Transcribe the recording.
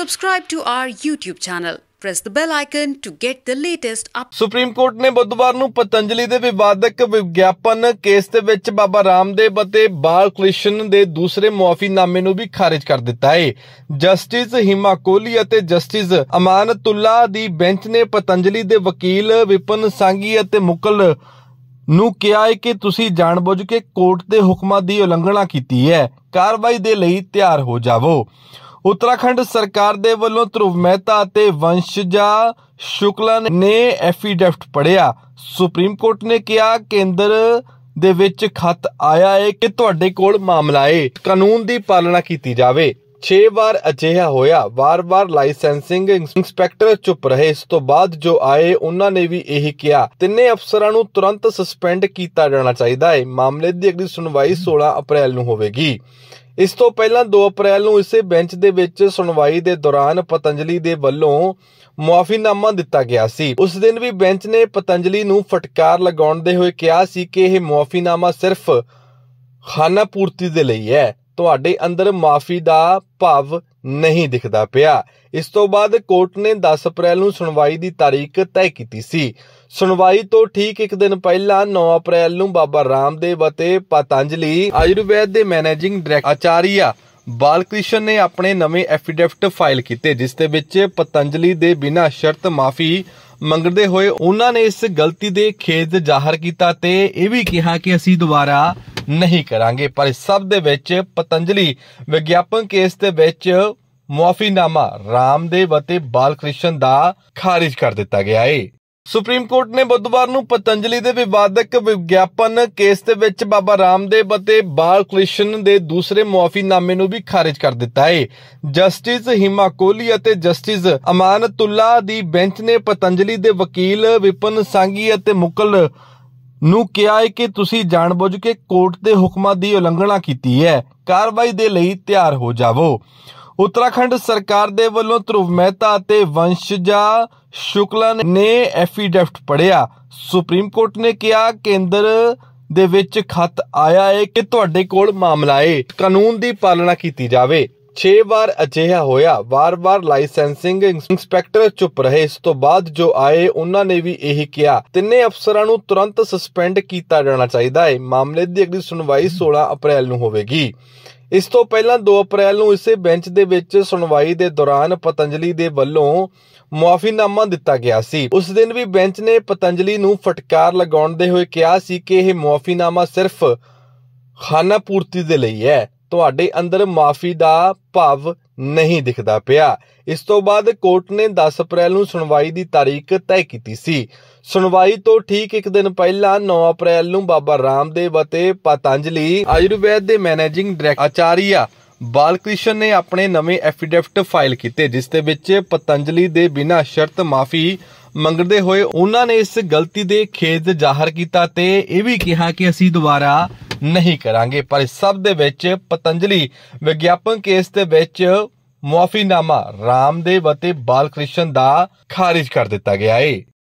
subscribe to our YouTube channel. Press the bell icon to get the latest up. Supreme Court ਨੇ ਬੁੱਧਵਾਰ ਨੂੰ ਪਤੰਜਲੀ ਦੇ ਵਿਵਾਦਕ ਵਿਗਿਆਪਨ case ਦੇ ਵਿੱਚ ਬਾਬਾ ਰਾਮਦੇਵ ਅਤੇ ਬਾਲ ਕ੍ਰਿਸ਼ਨ ਦੇ ਦੂਸਰੇ ਨਾਮੇ ਨੂੰ ਵੀ ਖਾਰਜ ਕਰ ਦਿੱਤਾ ਹੈ। ਜਸਟਿਸ ਹਿਮਾ ਕੋਹਲੀ ਅਤੇ ਜਸਟਿਸ ਅਮਾਨਤੁੱਲਾ ਦੀ ਬੈਂਚ ਨੇ ਪਤੰਜਲੀ ਦੇ ਵਕੀਲ ਵਿਪਨ ਸੰਗੀ ਅਤੇ ਮੁਕਲ ਨੂੰ ਕਿਹਾ ਹੈ ਕਿ ਤੁਸੀਂ ਜਾਣਬੁੱਝ ਕੇ ਕੋਰਟ ਦੇ ਹੁਕਮਾਂ ਦੀ ਉਲੰਘਣਾ ਕੀਤੀ ਹੈ ਕਾਰਵਾਈ ਦੇ ਲਈ ਤਿਆਰ ਹੋ ਜਾਵੋ ਉੱਤਰਾਖੰਡ ਸਰਕਾਰ ਦੇ ਵੱਲੋਂ ਧਰੁਵ ਮਹਿਤਾ ਅਤੇ ਵੰਸ਼ਜਾ ਸ਼ੁਕਲਾ ਨੇ ਐਫੀਡੈਫਟ ਪੜਿਆ ਸੁਪਰੀਮ ਕੋਰਟ ਨੇ ਕਿਹਾ ਕੇਂਦਰ ਦੇ ਵਿੱਚ ਖਤ ਆਇਆ ਹੈ ਕਿ ਤੁਹਾਡੇ ਕੋਲ ਮਾਮਲਾ ਹੈ ਕਾਨੂੰਨ ਦੀ ਪਾਲਣਾ ਕੀਤੀ ਜਾਵੇ 6 ਵਾਰ ਅਜਿਹਾ ਹੋਇਆ ਵਾਰ-ਵਾਰ ਲਾਇਸੈਂਸਿੰਗ ਇੰਸਪੈਕਟਰ ਚੁੱਪ ਰਹੇ ਇਸ ਤੋਂ ਬਾਅਦ ਜੋ ਆਏ ਉਹਨਾਂ ਨੇ ਵੀ ਇਹੀ ਕਿਹਾ ਤਿੰਨੇ ਅਫਸਰਾਂ ਨੂੰ ਤੁਰੰਤ ਸਸਪੈਂਡ ਕੀਤਾ ਜਾਣਾ ਚਾਹੀਦਾ ਹੈ ਮਾਮਲੇ ਦੀ ਅਗਲੀ ਸੁਣਵਾਈ 16 ਅਪ੍ਰੈਲ ਨੂੰ ਹੋਵੇਗੀ ਇਸ ਤੋਂ ਪਹਿਲਾਂ 2 ਅਪ੍ਰੈਲ ਨੂੰ ਇਸੇ ਬੈਂਚ ਦੇ ਵਿੱਚ ਸੁਣਵਾਈ ਦੇ ਦੌਰਾਨ ਪਤੰਜਲੀ ਦੇ ਵੱਲੋਂ ਮੁਆਫੀਨਾਮਾ ਦਿੱਤਾ ਗਿਆ ਸੀ ਉਸ ਦਿਨ ਵੀ ਬੈਂਚ ਨੇ ਪਤੰਜਲੀ ਨੂੰ ਫਟਕਾਰ ਦੇ ਹੋਏ ਕਿਹਾ ਸੀ ਕਿ ਇਹ ਮੁਆਫੀਨਾਮਾ ਸਿਰਫ ਖਾਨਾ ਪੂਰਤੀ ਦੇ ਲਈ ਹੈ ਤੁਹਾਡੇ ਅੰਦਰ ਮਾਫੀ ਦਾ ਭਾਵ ਨਹੀਂ ਦਿਖਦਾ ਪਿਆ ਇਸ ਤੋਂ ਬਾਅਦ ਕੋਰਟ ਨੇ 10 ਅਪ੍ਰੈਲ ਨੂੰ ਸੁਣਵਾਈ ਦੀ ਤਾਰੀਖ ਤੈਅ ਕੀਤੀ ਸੀ ਸੁਣਵਾਈ ਤੋਂ ਠੀਕ ਇੱਕ ਦਿਨ ਪਹਿਲਾਂ 9 ਅਪ੍ਰੈਲ ਨੂੰ ਬਾਬਾ ਰਾਮਦੇਵ ਅਤੇ ਪਤੰਜਲੀ ਆਯੁਰਵੇਦ ਦੇ ਮੈਨੇਜਿੰਗ ਡਾਇਰੈਕਟਰ ਆਚਾਰੀਆ ਬਾਲਕ੍ਰਿਸ਼ਨ ਨੇ ਆਪਣੇ ਨਵੇਂ ਐਫੀਡੈਫਟ ਫਾਈਲ ਕੀਤੇ ਜਿਸ ਦੇ ਵਿੱਚ ਪਤੰਜਲੀ ਦੇ ਬਿਨਾਂ ਸ਼ਰਤ ਮਾਫੀ ਮੰਗਦੇ ਹੋਏ ਉਹਨਾਂ ਨੇ ਇਸ ਗਲਤੀ ਦੇ ਖੇਦ ਜ਼ਾਹਰ ਕੀਤਾ ਤੇ ਇਹ ਵੀ ਕਿਹਾ ਕਿ ਅਸੀਂ ਦੁਬਾਰਾ ਨਹੀਂ ਕਰਾਂਗੇ ਪਰ ਇਸ ਸਭ ਦੇ ਵਿੱਚ ਪਤੰਜਲੀ ਵਿਗਿਆਪਨ ਕੇਸ ਦੇ ਵਿੱਚ ਮੁਆਫੀਨਾਮਾ ਰਾਮਦੇਵ ਅਤੇ ਬਾਲਕ੍ਰਿਸ਼ਨ ਦਾ ਖਾਰਿਜ ਕਰ ਦਿੱਤਾ ਗਿਆ ਹੈ ਸੁਪਰੀਮ ਕੋਰਟ ਨੇ ਬੁੱਧਵਾਰ ਨੂੰ ਪਤੰਜਲੀ ਦੇ ਵਿਵਾਦਕ ਵਿਗਿਆਪਨ ਕੇਸ ਦੇ ਵਿੱਚ ਬਾਬਾ ਰਾਮਦੇਵ ਅਤੇ ਕ੍ਰਿਸ਼ਨ ਦੇ ਦੂਸਰੇ ਮੁਆਫੀਨਾਮੇ ਨੂੰ ਵੀ ਖਾਰਜ ਕਰ ਦਿੱਤਾ ਹੈ ਜਸਟਿਸ ਹਿਮਾ ਕੋਹਲੀ ਅਤੇ ਜਸਟਿਸ ਅਮਾਨਤੁੱਲਾ ਦੀ ਬੈਂਚ ਨੇ ਪਤੰਜਲੀ ਦੇ ਵਕੀਲ ਵਿਪਨ ਸੰਗੀ ਅਤੇ ਮੁਕਲ ਨੂੰ ਕਿਹਾ ਹੈ ਕਿ ਤੁਸੀਂ ਜਾਣਬੁੱਝ ਕੇ ਕੋਰਟ ਦੇ ਹੁਕਮਾਂ ਦੀ ਉਲੰਘਣਾ ਕੀਤੀ ਹੈ ਕਾਰਵਾਈ ਦੇ ਲਈ ਤਿਆਰ ਹੋ ਜਾਵੋ ਉੱਤਰਾਖੰਡ ਸਰਕਾਰ ਦੇ ਵੱਲੋਂ ਧਰੁਵ ਮਹਿਤਾ ਅਤੇ ਵੰਸ਼ਜਾ ਸ਼ੁਕਲਾ ਨੇ ਐਫੀਡੈਫਟ ਪੜਿਆ ਸੁਪਰੀਮ ਕੋਰਟ ਨੇ ਕਿਹਾ ਕੇਂਦਰ ਦੇ ਵਿੱਚ ਖਤ ਆਇਆ ਹੈ ਕਿ ਤੁਹਾਡੇ ਕੋਲ ਮਾਮਲਾ ਹੈ ਕਾਨੂੰਨ ਦੀ ਪਾਲਣਾ ਕੀਤੀ ਜਾਵੇ 6 ਵਾਰ ਅਜਿਹਾ ਹੋਇਆ ਵਾਰ-ਵਾਰ ਲਾਇਸੈਂਸਿੰਗ ਇੰਸਪੈਕਟਰ ਚੁੱਪ ਰਹੇ ਇਸ ਤੋਂ ਬਾਅਦ ਜੋ ਆਏ ਉਹਨਾਂ ਨੇ ਵੀ ਇਹੀ ਕਿਹਾ ਤਿੰਨੇ ਅਫਸਰਾਂ ਨੂੰ ਤੁਰੰਤ ਸਸਪੈਂਡ ਕੀਤਾ ਜਾਣਾ ਚਾਹੀਦਾ ਹੈ ਮਾਮਲੇ ਦੀ ਅਗਲੀ ਸੁਣਵਾਈ 16 ਅਪ੍ਰੈਲ ਨੂੰ ਹੋਵੇਗੀ ਇਸ ਤੋਂ ਪਹਿਲਾਂ 2 ਅਪ੍ਰੈਲ ਨੂੰ ਇਸੇ ਬੈਂਚ ਦੇ ਵਿੱਚ ਸੁਣਵਾਈ ਦੇ ਦੌਰਾਨ ਪਤੰਜਲੀ ਦੇ ਵੱਲੋਂ ਮੁਆਫੀਨਾਮਾ ਦਿੱਤਾ ਗਿਆ ਸੀ ਉਸ ਦਿਨ ਵੀ ਬੈਂਚ ਨੇ ਪਤੰਜਲੀ ਨੂੰ ਫਟਕਾਰ ਲਗਾਉਣ ਦੇ ਹੋਏ ਕਿਹਾ ਸੀ ਕਿ ਇਹ ਮੁਆਫੀਨਾਮਾ ਸਿਰਫ ਖਾਨਾ ਪੂਰਤੀ ਦੇ ਲਈ ਹੈ ਤੁਹਾਡੇ ਅੰਦਰ ਮਾਫੀ ਦਾ ਭਾਵ ਨਹੀਂ ਦਿਖਦਾ ਪਿਆ ਇਸ ਤੋਂ ਬਾਅਦ ਕੋਰਟ ਨੇ 10 ਅਪ੍ਰੈਲ ਨੂੰ ਸੁਣਵਾਈ ਦੀ ਤਾਰੀਖ ਤੈਅ ਕੀਤੀ ਸੀ ਸੁਣਵਾਈ ਤੋਂ ਠੀਕ ਇੱਕ ਦਿਨ ਪਹਿਲਾਂ 9 ਅਪ੍ਰੈਲ ਨੂੰ ਬਾਬਾ ਰਾਮਦੇਵ ਅਤੇ ਪਤੰਜਲੀ ਆਯੁਰਵੇਦ ਦੇ ਮੈਨੇਜਿੰਗ ਡਾਇਰੈਕਟਰ ਆਚਾਰੀਆ ਬਾਲਕ੍ਰਿਸ਼ਨ ਨੇ ਆਪਣੇ ਨਵੇਂ ਐਫੀਡੈਫਟ ਫਾਈਲ ਕੀਤੇ ਜਿਸ ਦੇ ਵਿੱਚ ਪਤੰਜਲੀ ਦੇ ਬਿਨਾਂ ਸ਼ਰਤ ਮਾਫੀ ਮੰਗਦੇ ਹੋਏ ਉਹਨਾਂ ਨੇ ਇਸ ਗਲਤੀ ਦੇ ਖੇਦ ਜ਼ਾਹਰ ਕੀਤਾ ਤੇ ਇਹ ਵੀ ਕਿਹਾ ਕਿ ਅਸੀਂ ਦੁਬਾਰਾ ਨਹੀਂ ਕਰਾਂਗੇ ਪਰ ਇਸ ਸਭ ਦੇ ਵਿੱਚ ਪਤੰਜਲੀ ਵਿਗਿਆਪਨ ਕੇਸ ਦੇ ਵਿੱਚ ਮੁਆਫੀਨਾਮਾ ਰਾਮਦੇਵ ਅਤੇ ਬਾਲਕ੍ਰਿਸ਼ਨ ਦਾ ਖਾਰਿਜ ਕਰ ਦਿੱਤਾ ਗਿਆ ਏ